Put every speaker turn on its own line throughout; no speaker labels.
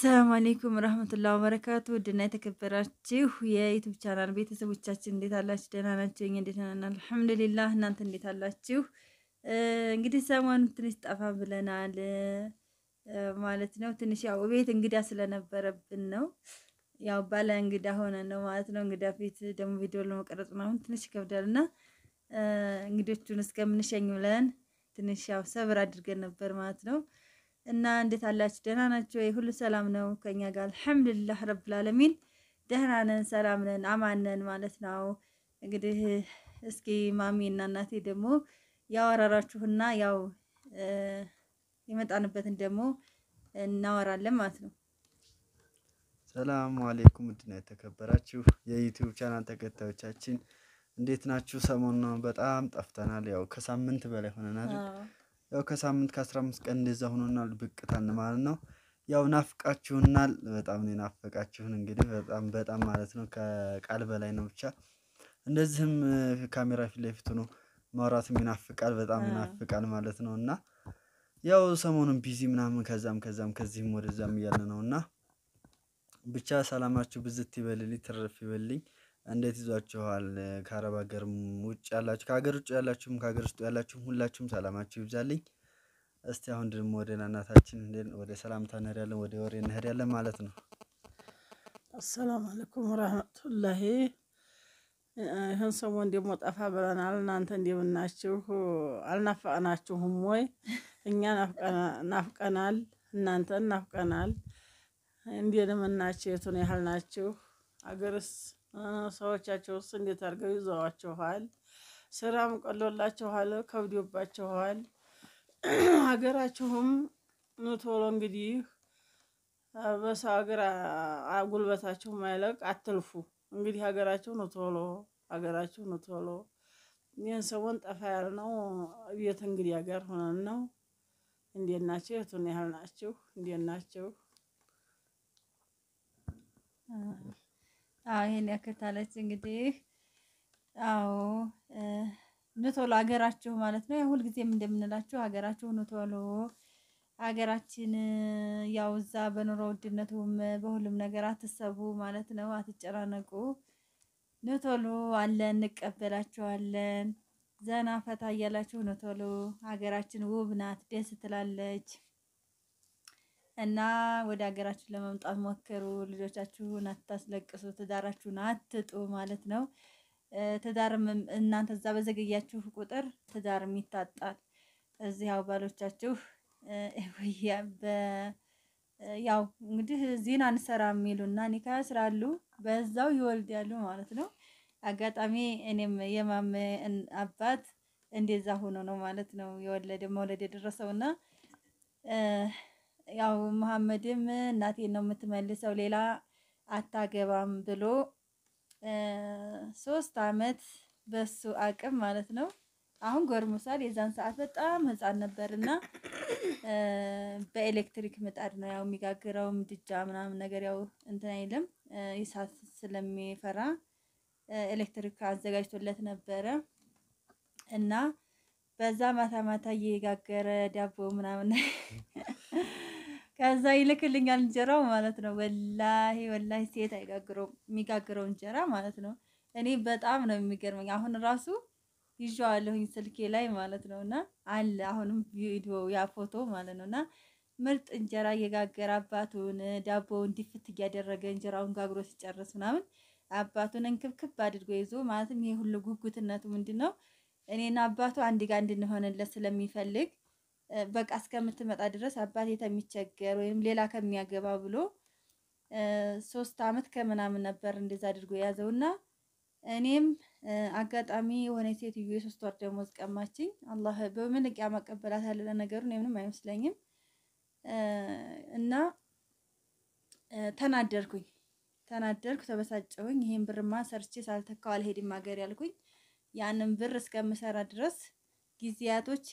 ሰላም አሌይኩም ረህመቱላ ወበረካቱ ውድና የተከበራችሁ የዩቱብ ቻናል ቤተሰቦቻችን እንዴት አላችሁ? ደህና ናቸው ኛ እንዴት ነን? አልሐምዱሊላ። እናንተ እንዴት አላችሁ? እንግዲህ ሰሞኑ ትንሽ ጠፋ ብለናል ማለት ነው። ትንሽ ያው ቤት እንግዳ ስለነበረብን ነው ያው ባለ እንግዳ ሆነ ነው ማለት ነው። እንግዳ ፊት ደግሞ ቪዲዮ ለመቀረጽ ምናምን ትንሽ ይከብዳል እና እንግዶቹን እስከምንሸኝ ብለን ትንሽ ያው ሰብር አድርገን ነበር ማለት ነው። እና እንዴት አላችሁ? ደህና ናቸው ሁሉ ሰላም ነው ከኛ ጋር አልሐምዱሊላህ ረብል ዓለሚን ደህና ነን፣ ሰላም ነን፣ አማነን ማለት ነው። እንግዲህ እስኪ ማሚ እና እናቴ ደግሞ ያወራራችሁና ያው የመጣንበትን ደግሞ እናወራለን ማለት ነው።
ሰላም አሌይኩም ውድና የተከበራችሁ የዩቲዩብ ቻናል ተከታዮቻችን እንዴት ናችሁ? ሰሞኑን በጣም ጠፍተናል። ያው ከሳምንት በላይ ሆነናል። ያው ከሳምንት ከአስራ አምስት ቀን እንደዛ ሆኖናል ብቅታን ማለት ነው። ያው ናፍቃችሁናል። በጣም ነው የናፈቃችሁን። እንግዲህ በጣም በጣም ማለት ነው ከቃል በላይ ነው። ብቻ እንደዚህም ካሜራ ፊት ለፊት ሆኖ ማውራትም ይናፍቃል፣ በጣም ይናፍቃል ማለት ነው። እና ያው ሰሞኑን ቢዚ ምናምን ከዛም ከዛም ከዚህም ወደዛም እያለ ነው እና ብቻ ሰላማችሁ ብዝት ይበልልኝ፣ ትርፍ ይበልልኝ። እንዴት ይዟችኋል? ከአረብ ሀገር ውጭ ያላችሁ ከሀገር ውጭ ያላችሁም ከሀገር ውስጥ ያላችሁም ሁላችሁም ሰላማችሁ ይብዛልኝ። እስቲ አሁን ደግሞ ወደ እናታችን ወደ ሰላምታ እንሄዳለን፣ ወደ ወሬ እንሄዳለን ማለት ነው።
አሰላሙ አለይኩም ወረህመቱላሂ። ይህን ሰሞን ደግሞ ጠፋ ብለናል። እናንተ እንደምናችሁ አልናፈቅናችሁም ወይ? እኛ ናፍቀናል፣ እናንተን ናፍቀናል እንደምናችሁ የቱን ያህል ናችሁ? አገርስ ሰዎቻቸው ውስጥ እንዴት አድርገው ይዘዋቸዋል? ስራም ቀሎላችኋል? ከብዶባችኋል? ሀገራችሁም ኑቶሎ እንግዲህ በሰው ሀገር ጉልበታችሁ ማይለቅ አትልፉ። እንግዲህ ሀገራችሁ ኑቶሎ፣ ሀገራችሁ ኑቶሎ። ይህን ሰሞን ጠፋ ያልነው ቤት እንግዲህ ሀገር ሆነን ነው። እንዴት ናችሁ? የቱን ያህል ናችሁ? እንዴት ናችሁ?
አዎ ይሄን ያከታለች እንግዲህ አዎ ንቶሎ ሀገራችሁ ማለት ነው። ሁልጊዜም እንደምንላችሁ ሀገራችሁ ንቶሎ ሀገራችን ያው እዛ በኑሮ ውድነቱም በሁሉም ነገር አትሰቡ ማለት ነው። አትጨናነቁ። ንቶሎ አለን፣ እንቀበላችኋለን። ዘና ፈታ እያላችሁ ንቶሎ ሀገራችን ውብ ናት፣ ደስ ትላለች። እና ወደ ሀገራችን ለመምጣት ሞክሩ። ልጆቻችሁን አታስለቅሱ፣ ትዳራችሁን አትጡ ማለት ነው። ትዳር እናንተ እዛ በዘገያችሁ ቁጥር ትዳር ይታጣል። እዚህ ያው ባሎቻችሁ ያው እንግዲህ ዚህን አንሰራ የሚሉና ኒካ ያስራሉ፣ በዛው ይወልድ ያሉ ማለት ነው። አጋጣሚ እኔም የማሜ አባት እንደዛ ሆኖ ነው ማለት ነው የወለደ መውለድ የደረሰው እና ያው መሐመድም እናቴን ነው የምትመልሰው ሌላ አታገባም ብሎ ሶስት አመት በሱ አቅም ማለት ነው። አሁን ጎርሙሳል። የዛን ሰዓት በጣም ህፃን ነበር እና በኤሌክትሪክ ምጣድ ነው ያው የሚጋግረው ምድጃ ምናምን ነገር ያው እንትን አይልም ይሳት ስለሚፈራ ኤሌክትሪክ አዘጋጅቶለት ነበረ እና በዛ ማታ ማታ እየጋገረ ዳቦ ምናምን ከዛ ይልክልኛል እንጀራው ማለት ነው። ወላሂ ወላሂ ሴት አይጋግረው የሚጋግረው እንጀራ ማለት ነው። እኔ በጣም ነው የሚገርመኝ። አሁን ራሱ ይዤዋለሁኝ ስልኬ ላይ ማለት ነው። እና አለ አሁንም ቪዲዮ ያ ፎቶ ማለት ነው። እና ምርጥ እንጀራ እየጋገረ አባቱን ዳቦውን እንዲፍት እያደረገ እንጀራውን ጋግሮ ሲጨርስ ምናምን አባቱን እንክብክብ አድርጎ ይዞ ማለትም ይሄ ሁሉ ጉጉትነቱ ምንድን ነው እኔና አባቱ አንድ ጋር እንድንሆንለት ስለሚፈልግ በቃ እስከምትመጣ ድረስ አባቴ ከሚቸገር ወይም ሌላ ከሚያገባ ብሎ ሶስት አመት ከምናምን ነበር እንደዛ አድርጎ የያዘውና እኔም አጋጣሚ የሆነ ሴትዮ የሶስት ወር ደሞዝ ቀማችኝ። አላህ በምን ቅያማ እቀበላታለሁ። ለነገሩ እኔ ምንም አይመስለኝም እና ተናደርኩኝ ተናደርኩ፣ ተበሳጨሁኝ። ይሄን ብርማ ሰርቼ ሳልተካው አልሄድም ሀገር ያልኩኝ። ያንን ብር እስከምሰራ ድረስ ጊዜያቶች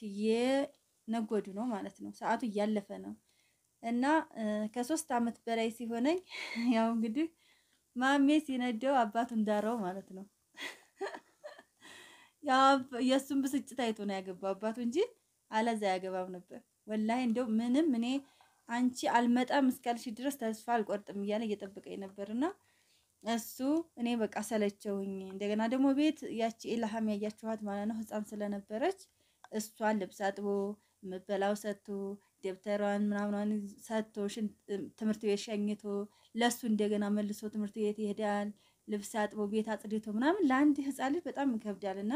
ነጎዱ ነው ማለት ነው። ሰዓቱ እያለፈ ነው እና ከሶስት አመት በላይ ሲሆነኝ ያው እንግዲህ ማሜ ሲነደው አባቱ እንዳረው ማለት ነው። የእሱን ብስጭት አይቶ ነው ያገባው አባቱ እንጂ አለዛ ያገባም ነበር። ወላሂ እንደው ምንም እኔ አንቺ አልመጣም እስካልሽ ድረስ ተስፋ አልቆርጥም እያለ እየጠበቀኝ ነበርና እሱ እኔ በቃ ሰለቸውኝ። እንደገና ደግሞ ቤት ያቺ ኢላሃም ያያችኋት ማለት ነው ህፃን ስለነበረች እሷን ልብስ አጥቦ ምበላው ሰጥቶ ደብተሯን ምናምኗን ሰጥቶ ትምህርት ቤት ሸኝቶ ለሱ እንደገና መልሶ ትምህርት ቤት ይሄዳል። ልብስ አጥቦ ቤት አጽድቶ ምናምን ለአንድ ህፃን ልጅ በጣም ይከብዳል እና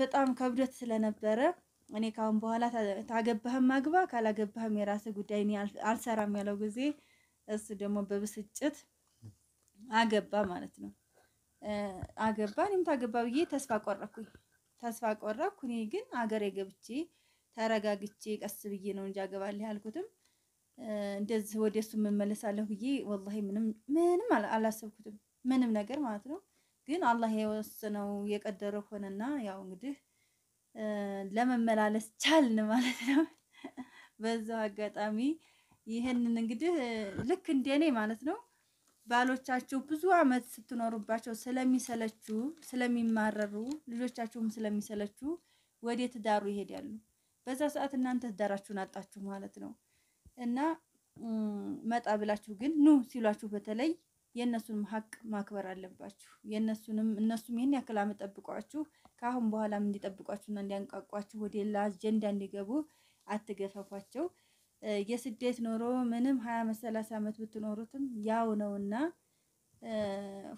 በጣም ከብዶት ስለነበረ እኔ ካሁን በኋላ ታገባህም አግባ ካላገባህም የራስ ጉዳይ አልሰራም ያለው ጊዜ እሱ ደግሞ በብስጭት አገባ ማለት ነው። አገባ እኔም ታገባ ብዬ ተስፋ ቆረኩኝ። ተስፋ ቆረኩ እኔ ግን አገሬ ገብቼ ተረጋግቼ ቀስ ብዬ ነው እንጂ አገባለሁ ያልኩትም እንደዚህ ወደ እሱ የምመለሳለሁ ብዬ ወላሂ ምንም ምንም አላሰብኩትም፣ ምንም ነገር ማለት ነው። ግን አላህ የወሰነው የቀደረው ሆነና ያው እንግዲህ ለመመላለስ ቻልን ማለት ነው። በዛው አጋጣሚ ይህንን እንግዲህ ልክ እንደኔ ማለት ነው ባሎቻቸው ብዙ አመት ስትኖሩባቸው ስለሚሰለቹ ስለሚማረሩ ልጆቻቸውም ስለሚሰለቹ ወደ ትዳሩ ይሄዳሉ። በዛ ሰዓት እናንተ ትዳራችሁን አጣችሁ ማለት ነው። እና መጣ ብላችሁ ግን ኑ ሲሏችሁ በተለይ የእነሱንም ሀቅ ማክበር አለባችሁ። የእነሱንም እነሱም ይህን ያክል አመጠብቋችሁ ከአሁን በኋላም እንዲጠብቋችሁና እንዲያንቋቋችሁ ወደ ሌላ አጀንዳ እንዲገቡ አትገፋፏቸው። የስደት ኖሮ ምንም ሀያ ዓመት ሰላሳ ዓመት ብትኖሩትም ያው ነውና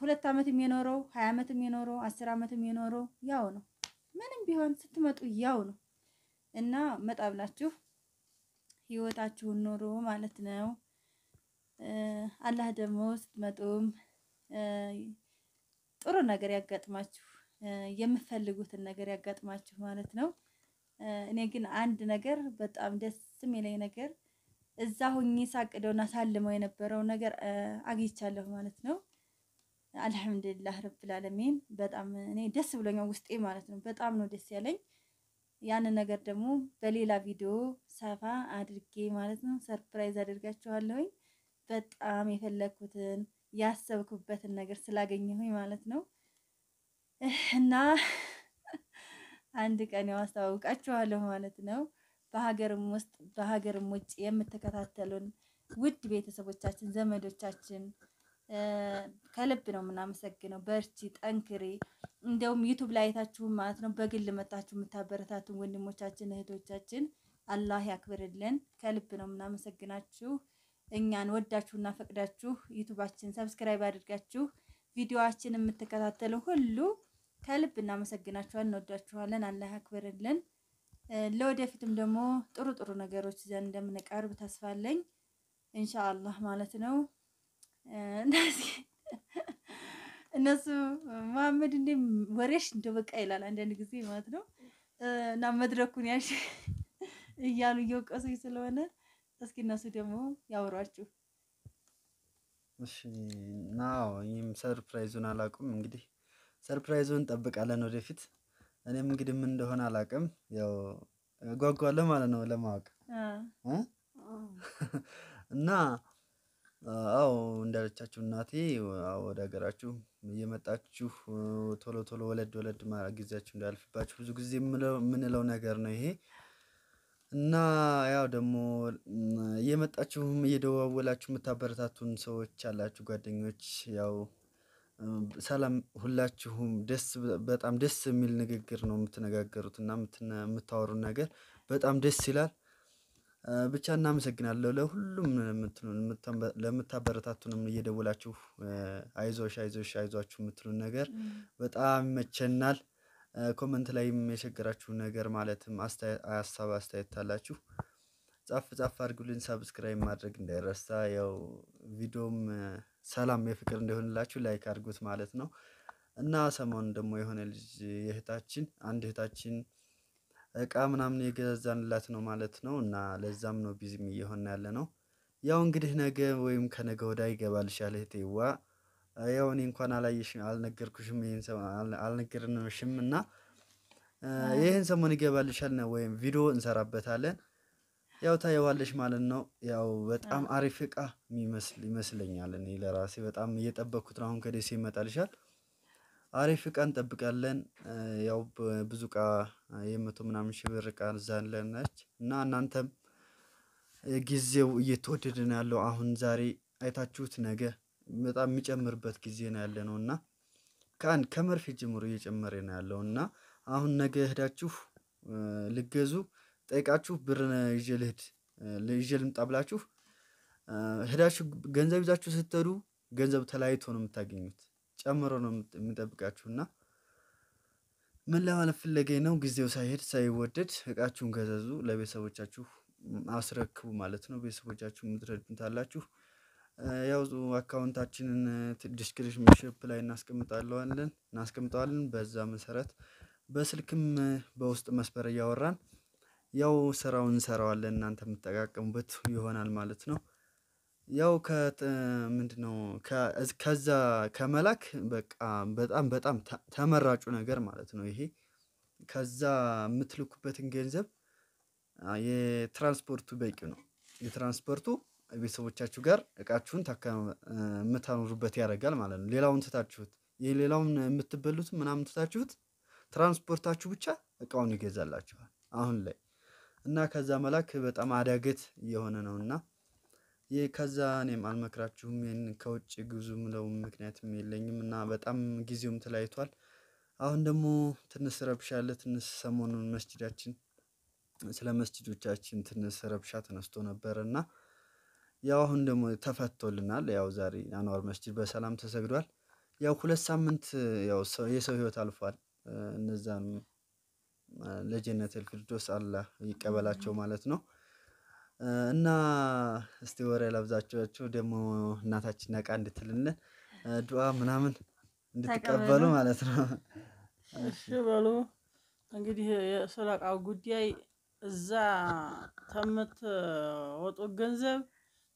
ሁለት ዓመትም የኖረው ሀያ ዓመትም የኖረው አስር ዓመትም የኖረው ያው ነው። ምንም ቢሆን ስትመጡ ያው ነው። እና መጣ ብላችሁ ህይወታችሁን ኑሩ ማለት ነው። አላህ ደግሞ ስትመጡም ጥሩ ነገር ያጋጥማችሁ፣ የምትፈልጉትን ነገር ያጋጥማችሁ ማለት ነው። እኔ ግን አንድ ነገር በጣም ደስ የሚለኝ ነገር እዛ ሁኜ ሳቅደውና ሳልመው የነበረው ነገር አግኝቻለሁ ማለት ነው። አልሐምዱሊላህ ረብል ዓለሚን በጣም እኔ ደስ ብሎኛል ውስጤ ማለት ነው። በጣም ነው ደስ ያለኝ። ያንን ነገር ደግሞ በሌላ ቪዲዮ ሰፋ አድርጌ ማለት ነው ሰርፕራይዝ አድርጋችኋለሁኝ። በጣም የፈለግኩትን ያሰብኩበትን ነገር ስላገኘሁኝ ማለት ነው እና አንድ ቀን ያው አስተዋውቃችኋለሁ ማለት ነው። በሀገርም ውስጥ በሀገርም ውጭ የምትከታተሉን ውድ ቤተሰቦቻችን፣ ዘመዶቻችን ከልብ ነው የምናመሰግነው። በርቺ፣ ጠንክሬ እንደውም ዩቱብ ላይ አይታችሁም ማለት ነው። በግል መጣችሁ የምታበረታቱን ወንድሞቻችን እህቶቻችን አላህ ያክብርልን። ከልብ ነው የምናመሰግናችሁ። እኛን ወዳችሁና ፈቅዳችሁ ዩቱባችን ሰብስክራይብ አድርጋችሁ ቪዲዮችን የምትከታተሉ ሁሉ ከልብ እናመሰግናችኋለን፣ እንወዳችኋለን። አላህ ያክብርልን። ለወደፊትም ደግሞ ጥሩ ጥሩ ነገሮች ይዘን እንደምንቀርብ ተስፋለኝ አለኝ። ኢንሻአላህ ማለት ነው። እነሱ መሀመድ እንደ ወሬሽ እንደ በቃ ይላል አንዳንድ ጊዜ ማለት ነው። እና መድረኩን ያሽ እያሉ እየወቀሱኝ ስለሆነ እስኪ እነሱ ደግሞ ያወሯችሁ።
እሺ እና ይህም ሰርፕራይዙን አላውቅም። እንግዲህ ሰርፕራይዙን እንጠብቃለን ወደፊት። እኔም እንግዲህ ምን እንደሆነ አላውቅም። ያው ጓጓለሁ ማለት ነው ለማወቅ እና አዎ እንዳለቻችሁ እናቴ ወደ ሀገራችሁ እየመጣችሁ ቶሎ ቶሎ ወለድ ወለድ ጊዜያችሁ እንዳያልፍባችሁ ብዙ ጊዜ የምንለው ነገር ነው ይሄ እና ያው ደግሞ እየመጣችሁም እየደዋወላችሁ የምታበረታቱን ሰዎች አላችሁ ጓደኞች ያው ሰላም ሁላችሁም ደስ በጣም ደስ የሚል ንግግር ነው የምትነጋገሩት እና የምታወሩን ነገር በጣም ደስ ይላል። ብቻ እናመሰግናለሁ ለሁሉም ለምታበረታቱንም እየደወላችሁ አይዞሽ አይዞሽ አይዟችሁ የምትሉን ነገር በጣም ይመቸናል። ኮመንት ላይም የቸገራችሁን ነገር ማለትም ሀሳብ አስተያየት ካላችሁ ጻፍ ጻፍ አድርጉልን። ሰብስክራይብ ማድረግ እንዳይረሳ። ያው ቪዲዮም ሰላም የፍቅር እንደሆንላችሁ ላይክ አድርጉት ማለት ነው። እና ሰሞኑን ደግሞ የሆነ ልጅ የእህታችን አንድ እህታችን እቃ ምናምን የገዛንላት ነው ማለት ነው። እና ለዛም ነው ቢዚም እየሆን ያለ ነው። ያው እንግዲህ ነገ ወይም ከነገ ወዲያ ይገባልሻል እህቴዋ። ያው እኔ እንኳን አላየሽም አልነገርኩሽም፣ ይህን ይሄን አልነገርንሽም። እና ይህን ሰሞን ይገባልሻል ወይም ቪዲዮ እንሰራበታለን። ያው ታየዋለሽ ማለት ነው። ያው በጣም አሪፍ እቃ ይመስለኛል። እኔ ለራሴ በጣም እየጠበኩት ነው። አሁን ከደሴ ይመጣልሻል። አሪፍ እቃ እንጠብቃለን። ያው ብዙ እቃ የመቶ ምናምን ሺህ ብር እቃ ይዛለን እና እናንተም ጊዜው እየተወደደ ነው ያለው። አሁን ዛሬ አይታችሁት ነገ በጣም የሚጨምርበት ጊዜ ነው ነው እና ከአንድ ከመርፌ ጀምሮ እየጨመረ ነው ያለው እና አሁን ነገ እህዳችሁ ልገዙ ጠይቃችሁ ብር ይዤ ልሂድ ይዤ ልምጣ ብላችሁ ሄዳችሁ ገንዘብ ይዛችሁ ስትሄዱ ገንዘብ ተለያይቶ ነው የምታገኙት። ጨምሮ ነው የሚጠብቃችሁ እና ምን ለማለት ፍለጌ ነው? ጊዜው ሳይሄድ ሳይወደድ እቃችሁን ገዘዙ፣ ለቤተሰቦቻችሁ አስረክቡ ማለት ነው። ቤተሰቦቻችሁ የምትረዱታላችሁ። ያው አካውንታችንን ዲስክሪፕሽን ላይ እናስቀምጣለዋለን እናስቀምጠዋለን። በዛ መሰረት በስልክም በውስጥ መስመር እያወራን ያው ስራውን እንሰራዋለን። እናንተ የምትጠቃቀሙበት ይሆናል ማለት ነው። ያው ምንድ ምንድነው ከዛ ከመላክ በቃ በጣም በጣም ተመራጩ ነገር ማለት ነው ይሄ ከዛ የምትልኩበትን ገንዘብ የትራንስፖርቱ በቂ ነው። የትራንስፖርቱ ቤተሰቦቻችሁ ጋር እቃችሁን የምታኖሩበት ያደርጋል ማለት ነው። ሌላውን ትታችሁት የሌላውን የምትበሉት ምናምን ትታችሁት ትራንስፖርታችሁ ብቻ እቃውን ይገዛላችኋል አሁን ላይ እና ከዛ መላክ በጣም አዳገት እየሆነ ነው እና ይህ ከዛ እኔም አልመክራችሁም። ይህን ከውጭ ግዙ ምለው ምክንያትም የለኝም እና በጣም ጊዜውም ተለያይቷል። አሁን ደግሞ ትንሽ ረብሻ ያለ ትንሽ ሰሞኑን መስጅዳችን ስለ መስጅዶቻችን ትንሽ ረብሻ ተነስቶ ነበር እና ያው አሁን ደግሞ ተፈቶልናል። ያው ዛሬ አንዋር መስጅድ በሰላም ተሰግዷል። ያው ሁለት ሳምንት ያው የሰው ህይወት አልፏል። እነዛን ለጀነት ፊርዶስ አላህ ይቀበላቸው ማለት ነው። እና እስቲ ወሬ ላብዛችኋችሁ ደግሞ እናታችን ነቃ እንድትልን ዱዓ ምናምን እንድትቀበሉ ማለት ነው።
እሺ በሉ እንግዲህ የሰደቃው ጉዳይ እዛ ወጡ ገንዘብ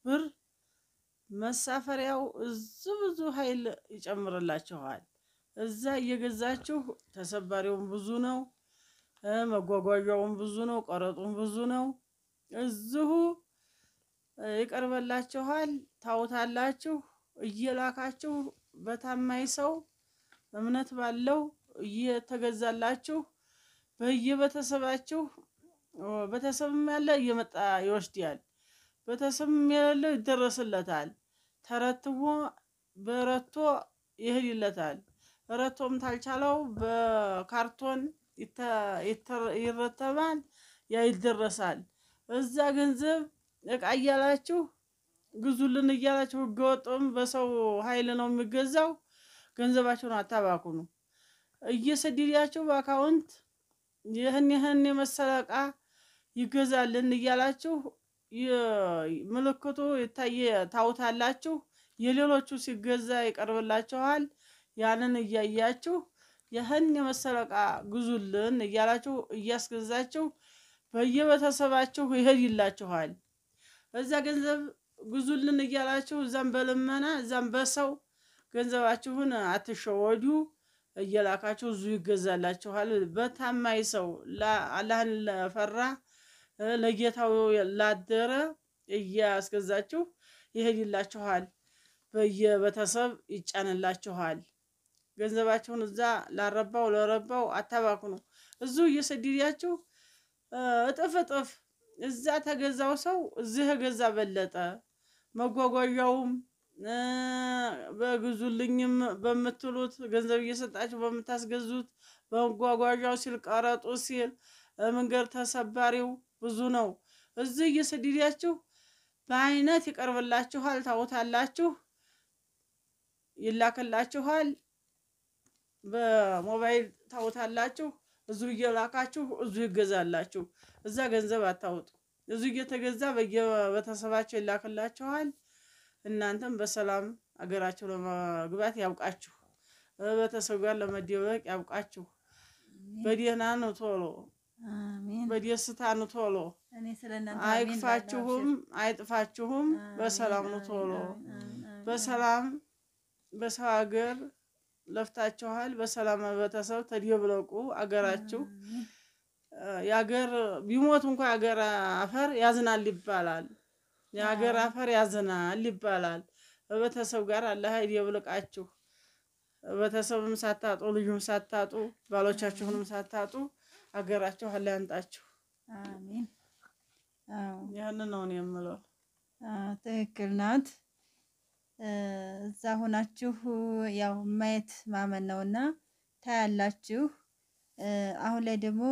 ብር መሳፈሪያው እዙ ብዙ ኃይል ይጨምርላችኋል። እዛ እየገዛችሁ ተሰባሪውም ብዙ ነው፣ መጓጓዣውም ብዙ ነው፣ ቀረጡም ብዙ ነው። እዚሁ ይቀርበላችኋል፣ ታውታላችሁ። እየላካችሁ በታማኝ ሰው እምነት ባለው እየተገዛላችሁ በየቤተሰባችሁ ቤተሰብም ያለ እየመጣ ይወስድያል። ቤተሰብም የሌለው ይደረስለታል። ተረትቦ በረቶ ይሄድለታል። ረቶም ታልቻለው በካርቶን ይረተባል ያ ይደረሳል። እዛ ገንዘብ እቃ እያላችሁ ግዙልን እያላችሁ ህገወጥም በሰው ኃይል ነው የሚገዛው። ገንዘባችሁን አታባክኑ። እየሰደዳችሁ በአካውንት ይህን ይህን የመሰለ እቃ ይገዛልን እያላችሁ ምልክቱ ይታየ ታውታላችሁ። የሌሎቹ ሲገዛ ይቀርብላችኋል። ያንን እያያችሁ ይህን የመሰለ እቃ ግዙልን እያላችሁ እያስገዛችሁ ይሄድ ይላችኋል እዛ ገንዘብ ግዙልን እያላችሁ እዛም በልመና እዛም በሰው ገንዘባችሁን አትሸወዱ። እየላካችሁ እዙ ይገዛላችኋል። በታማኝ ሰው አላህን ለፈራ ለጌታው ላደረ እያስገዛችሁ ይሄድላችኋል። በየቤተሰብ ይጫንላችኋል። ገንዘባችሁን እዛ ላረባው ለረባው አታባክኑ። እዙ እየሰደዳችሁ እጥፍ እጥፍ እዛ ተገዛው ሰው እዚህ ገዛ በለጠ። መጓጓዣውም በግዙልኝም በምትሉት ገንዘብ እየሰጣችሁ በምታስገዙት በመጓጓዣው ሲል ቀረጡ ሲል መንገድ ተሰባሪው ብዙ ነው። እዚህ እየሰደዳችሁ በአይነት ይቀርብላችኋል፣ ታውታላችሁ፣ ይላክላችኋል፣ በሞባይል ታውታላችሁ። እዚሁ እየላካችሁ እዚሁ ይገዛላችሁ። እዛ ገንዘብ አታውጡ። እዚሁ እየተገዛ በየቤተሰባቸው ይላክላችኋል። እናንተም በሰላም አገራችሁ ለመግባት ያብቃችሁ። በተሰብ ጋር ለመደበቅ ያብቃችሁ። በደህና ነው ቶሎ በደስታ ነው ቶሎ።
አይክፋችሁም፣
አይጥፋችሁም። በሰላም ነው ቶሎ በሰላም በሰው ሀገር ለፍታችኋል። በሰላም ህብረተሰብ ተደብለቁ። አገራችሁ የአገር ቢሞት እንኳ የአገር አፈር ያዝናል ይባላል። የአገር አፈር ያዝናል ይባላል። ህብረተሰብ ጋር አላህ ይደብልቃችሁ። ህብረተሰብም ሳታጡ፣ ልጁም ሳታጡ፣ ባሎቻችሁንም ሳታጡ አገራችሁ አላህ ያንጣችሁ። አሚን። ያንን ነው የምለው።
ትክክል ናት። እዛ ሆናችሁ ያው ማየት ማመን ነው እና ታያላችሁ። አሁን ላይ ደግሞ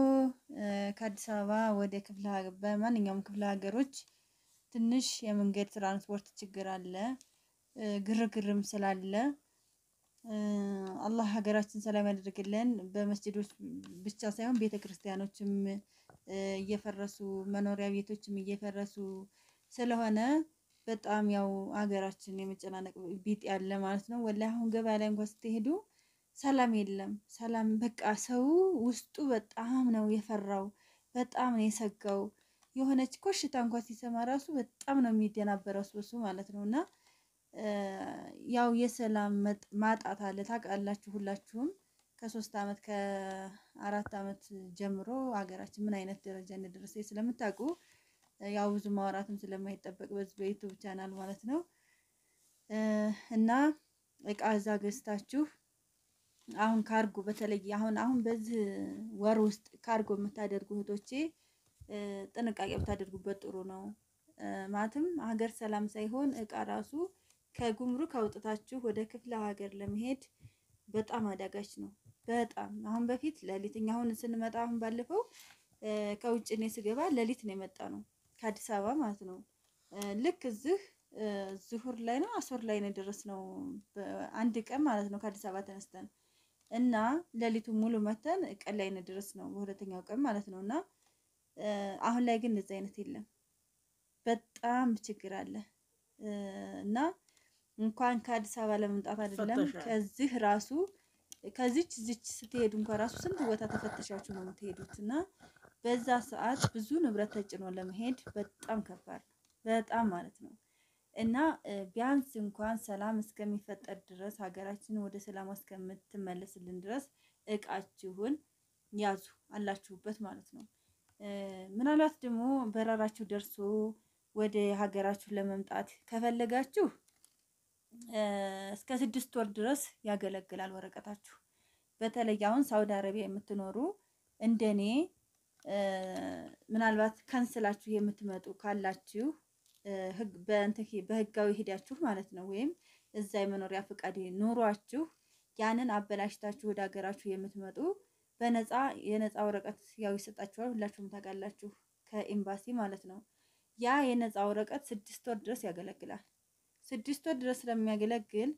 ከአዲስ አበባ ወደ ክፍለ በማንኛውም ክፍለ ሀገሮች ትንሽ የመንገድ ትራንስፖርት ችግር አለ፣ ግርግርም ስላለ አላህ ሀገራችን ሰላም ያደርግልን። በመስጅዶች ብቻ ሳይሆን ቤተ ክርስቲያኖችም እየፈረሱ መኖሪያ ቤቶችም እየፈረሱ ስለሆነ በጣም ያው ሀገራችን የመጨናነቅ ቢጥ ያለ ማለት ነው። ወላሂ አሁን ገበያ ላይ እንኳን ስትሄዱ ሰላም የለም። ሰላም በቃ ሰው ውስጡ በጣም ነው የፈራው፣ በጣም ነው የሰጋው። የሆነች ኮሽታ እንኳን ሲሰማ ራሱ በጣም ነው የሚደናበረው ስብሱ ማለት ነው። እና ያው የሰላም ማጣት አለ ታውቃላችሁ ሁላችሁም። ከሶስት ዓመት ከአራት ዓመት ጀምሮ ሀገራችን ምን አይነት ደረጃ እንደደረሰ ስለምታውቁ ያው ብዙ ማውራትም ስለማይጠበቅ በዚህ በዩቱብ ቻናል ማለት ነው እና እቃ እዛ ገዝታችሁ አሁን ካርጎ በተለይ አሁን አሁን በዚህ ወር ውስጥ ካርጎ የምታደርጉ እህቶቼ ጥንቃቄ ብታደርጉበት ጥሩ ነው። ማለትም ሀገር ሰላም ሳይሆን እቃ ራሱ ከጉምሩክ አውጥታችሁ ወደ ክፍለ ሀገር ለመሄድ በጣም አዳጋች ነው። በጣም አሁን በፊት ለሊትኛ እኛ አሁን ስንመጣ አሁን ባለፈው ከውጭ እኔ ስገባ ለሊት ነው የመጣ ነው። ከአዲስ አበባ ማለት ነው። ልክ እዚህ ዙሁር ላይ ነው አሶር ላይ ነው የደረስነው አንድ ቀን ማለት ነው ከአዲስ አበባ ተነስተን እና ሌሊቱ ሙሉ መተን ቀን ላይ ነው የደረስነው በሁለተኛው ቀን ማለት ነው። እና አሁን ላይ ግን እዚህ አይነት የለም፣ በጣም ችግር አለ እና እንኳን ከአዲስ አበባ ለመምጣት አይደለም ከዚህ ራሱ ከዚች እዚች ስትሄዱ እንኳን ራሱ ስንት ቦታ ተፈተሻችሁ ነው የምትሄዱት እና በዛ ሰዓት ብዙ ንብረት ተጭኖ ለመሄድ በጣም ከባድ ነው፣ በጣም ማለት ነው። እና ቢያንስ እንኳን ሰላም እስከሚፈጠር ድረስ ሀገራችን ወደ ሰላም እስከምትመለስልን ድረስ እቃችሁን ያዙ አላችሁበት ማለት ነው። ምናልባት ደግሞ በረራችሁ ደርሶ ወደ ሀገራችሁ ለመምጣት ከፈለጋችሁ እስከ ስድስት ወር ድረስ ያገለግላል ወረቀታችሁ። በተለይ አሁን ሳውዲ አረቢያ የምትኖሩ እንደኔ ምናልባት ከንስላችሁ የምትመጡ ካላችሁ በህጋዊ ሂዳችሁ ማለት ነው ወይም እዛ የመኖሪያ ፈቃድ ኑሯችሁ ያንን አበላሽታችሁ ወደ ሀገራችሁ የምትመጡ በነፃ የነፃ ወረቀት ያው ይሰጣችኋል። ሁላችሁም ታውቃላችሁ ከኤምባሲ ማለት ነው። ያ የነፃ ወረቀት ስድስት ወር ድረስ ያገለግላል። ስድስት ወር ድረስ ስለሚያገለግል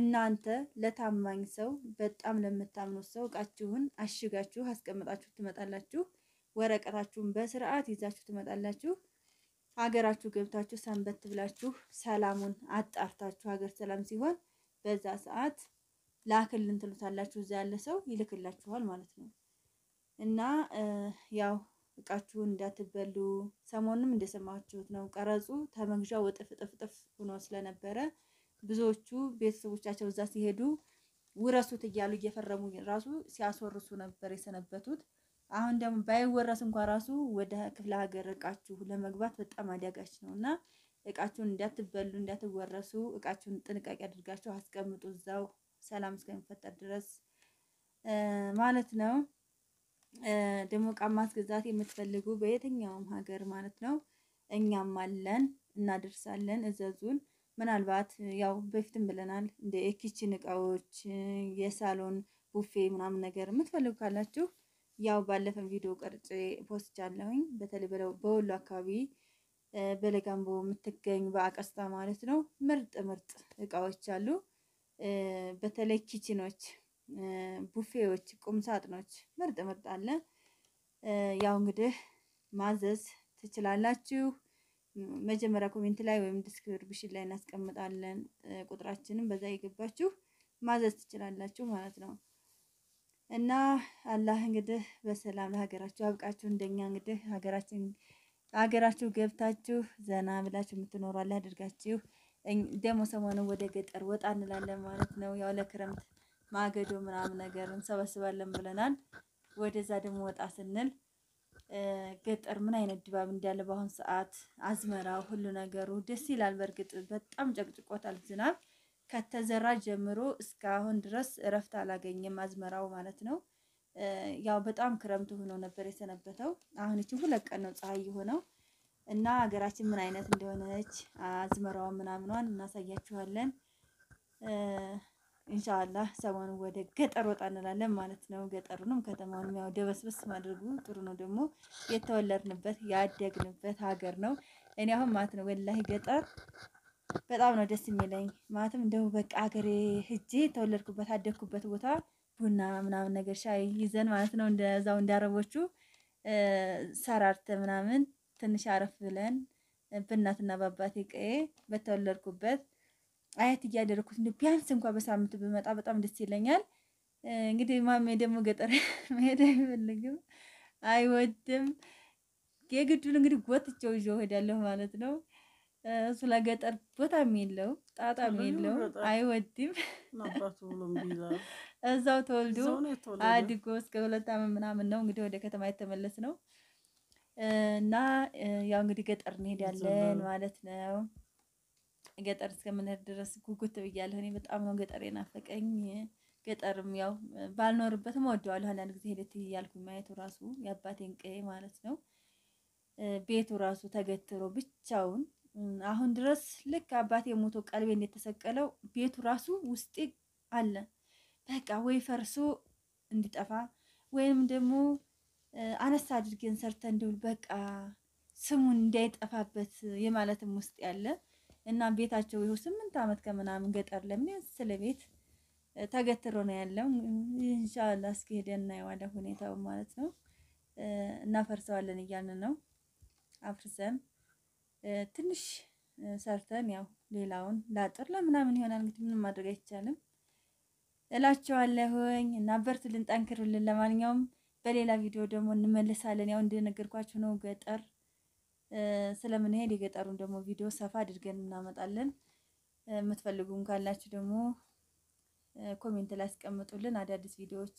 እናንተ ለታማኝ ሰው፣ በጣም ለምታምኑት ሰው እቃችሁን አሽጋችሁ አስቀምጣችሁ ትመጣላችሁ። ወረቀታችሁን በስርዓት ይዛችሁ ትመጣላችሁ። ሀገራችሁ ገብታችሁ ሰንበት ብላችሁ ሰላሙን አጣርታችሁ ሀገር ሰላም ሲሆን በዛ ሰዓት ላክልን ትሉታላችሁ። እዛ ያለ ሰው ይልክላችኋል ማለት ነው እና ያው እቃችሁን እንዳትበሉ። ሰሞኑንም እንደሰማችሁት ነው ቀረጹ ተመግዣው እጥፍ እጥፍ እጥፍ ሆኖ ስለነበረ ብዙዎቹ ቤተሰቦቻቸው እዛ ሲሄዱ ውረሱት እያሉ እየፈረሙ ራሱ ሲያስወርሱ ነበር የሰነበቱት። አሁን ደግሞ ባይወረስ እንኳ ራሱ ወደ ክፍለ ሀገር እቃችሁ ለመግባት በጣም አዳጋች ነው እና እቃችሁን እንዳትበሉ እንዳትወረሱ እቃችሁን ጥንቃቄ አድርጋችሁ አስቀምጡ እዛው ሰላም እስከሚፈጠር ድረስ ማለት ነው። ደግሞ እቃ ማስገዛት የምትፈልጉ በየትኛውም ሀገር ማለት ነው እኛም አለን እናደርሳለን። እዘዙን። ምናልባት ያው በፊትም ብለናል እንደ የኪችን እቃዎች፣ የሳሎን ቡፌ ምናምን ነገር የምትፈልጉ ካላችሁ ያው ባለፈው ቪዲዮ ቀርጬ ፖስት ያለሁኝ በተለይ በወሎ አካባቢ በለጋምቦ የምትገኝ በአቀስታ ማለት ነው። ምርጥ ምርጥ እቃዎች አሉ። በተለይ ኪችኖች፣ ቡፌዎች፣ ቁምሳጥኖች ምርጥ ምርጥ አለ። ያው እንግዲህ ማዘዝ ትችላላችሁ። መጀመሪያ ኮሜንት ላይ ወይም ዲስክሪፕሽን ላይ እናስቀምጣለን ቁጥራችንን። በዛ የገባችሁ ማዘዝ ትችላላችሁ ማለት ነው። እና አላህ እንግዲህ በሰላም ለሀገራችሁ አብቃችሁ እንደኛ እንግዲህ ሀገራችን ሀገራችሁ ገብታችሁ ዘና ብላችሁ የምትኖሩ አለ አድርጋችሁ። ደግሞ ሰሞኑ ወደ ገጠር ወጣ እንላለን ማለት ነው። ያው ለክረምት ማገዶ ምናምን ነገር እንሰበስባለን ብለናል። ወደዛ ደግሞ ወጣ ስንል ገጠር ምን አይነት ድባብ እንዳለ በአሁኑ ሰዓት አዝመራው ሁሉ ነገሩ ደስ ይላል። በእርግጥ በጣም ጨቅጭቆታል ዝናብ ከተዘራ ጀምሮ እስካሁን ድረስ እረፍት አላገኘም አዝመራው ማለት ነው። ያው በጣም ክረምት ሆኖ ነበር የሰነበተው። አሁን እቺ ሁለት ቀን ነው ፀሐይ የሆነው እና ሀገራችን ምን አይነት እንደሆነች አዝመራዋ ምናምኗን እናሳያችኋለን። ኢንሻአላህ ሰሞኑ ወደ ገጠር ወጣ እንላለን ማለት ነው። ገጠሩንም ከተማውንም ያው ደበስበስ ማድረጉ ጥሩ ነው። ደግሞ የተወለድንበት ያደግንበት ሀገር ነው። እኔ አሁን ማለት ነው ወላሂ ገጠር በጣም ነው ደስ የሚለኝ። ማለትም እንደው በቃ ሀገሬ ሂጄ ተወለድኩበት አደግኩበት ቦታ ቡና ምናምን ነገር ሻይ ይዘን ማለት ነው እንደዛው እንዳረቦቹ ሰራርተ ምናምን ትንሽ አረፍ ብለን በእናትና በአባቴ ቀየ በተወለድኩበት አያት እያደረኩት እንደ ቢያንስ እንኳ በሳምንቱ ብመጣ በጣም ደስ ይለኛል። እንግዲህ ማሜ ደግሞ ገጠር መሄድ አይፈልግም አይወድም። የግዱን እንግዲህ ጎትቼው ይዤው እሄዳለሁ ማለት ነው። እሱ ለገጠር ቦታም የለው ጣጣም የለው አይወድም። እዛው ተወልዶ አድጎ እስከ ሁለት ዓመት ምናምን ነው እንግዲህ ወደ ከተማ የተመለስ ነው እና ያው እንግዲህ ገጠር እንሄዳለን ማለት ነው። ገጠር እስከምንሄድ ድረስ ጉጉት ብያለሁ። እኔ በጣም ነው ገጠር የናፈቀኝ። ገጠርም ያው ባልኖርበትም እወደዋለሁ። አንዳንድ ጊዜ ሄደት እያልኩኝ ማየቱ ራሱ የአባቴን ማለት ነው ቤቱ ራሱ ተገትሮ ብቻውን አሁን ድረስ ልክ አባቴ ሞቶ ቀልቤ እንደተሰቀለው ቤቱ ራሱ ውስጤ አለ። በቃ ወይ ፈርሶ እንዲጠፋ ወይም ደግሞ አነሳ አድርገን ሰርተ እንዲውል በቃ ስሙን እንዳይጠፋበት የማለትም ውስጥ ያለ እና ቤታቸው ይኸው ስምንት ዓመት ከምናምን ገጠር ለምን ስለ ቤት ተገትሮ ነው ያለው። ኢንሻአላ እስኪ ሄደን እናየዋለን ሁኔታው ማለት ነው። እናፈርሰዋለን እያልን ነው አፍርሰን ትንሽ ሰርተን ያው ሌላውን ላጥር ለምናምን ይሆናል። እንግዲህ ምንም ማድረግ አይቻልም እላቸዋለሁኝ እና በርቱልን፣ ጠንክሩልን። ለማንኛውም በሌላ ቪዲዮ ደግሞ እንመልሳለን። ያው እንደነገርኳችሁ ነው ገጠር ስለምንሄድ የገጠሩን ደግሞ ቪዲዮ ሰፋ አድርገን እናመጣለን። የምትፈልጉም ካላችሁ ደግሞ ኮሜንት ላይ አስቀምጡልን። አዳዲስ ቪዲዮዎች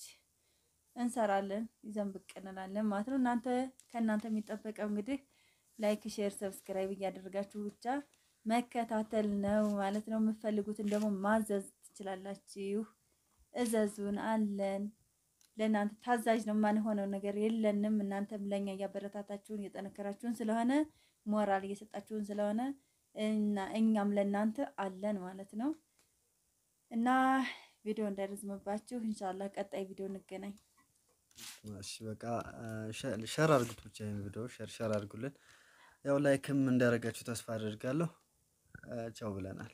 እንሰራለን፣ ይዘን ብቅ እንላለን ማለት ነው። እናንተ ከእናንተ የሚጠበቀው እንግዲህ ላይክ፣ ሼር፣ ሰብስክራይብ እያደረጋችሁ ብቻ መከታተል ነው ማለት ነው። የምትፈልጉትን ደግሞ ማዘዝ ትችላላችሁ። እዘዙን አለን ለእናንተ ታዛዥ ነው። ማንሆነው ነገር የለንም። እናንተም ለእኛ እያበረታታችሁን እየጠነከራችሁን ስለሆነ ሞራል እየሰጣችሁን ስለሆነ እና እኛም ለእናንተ አለን ማለት ነው እና ቪዲዮ እንዳይረዝምባችሁ እንሻላ ቀጣይ ቪዲዮ እንገናኝ።
እሺ በቃ ሸር አድርጉት ብቻ ይሄን ቪዲዮ ሸር ሸር አድርጉልን። ያው ላይክም እንዳደረጋችሁ ተስፋ አድርጋለሁ። ቻው ብለናል።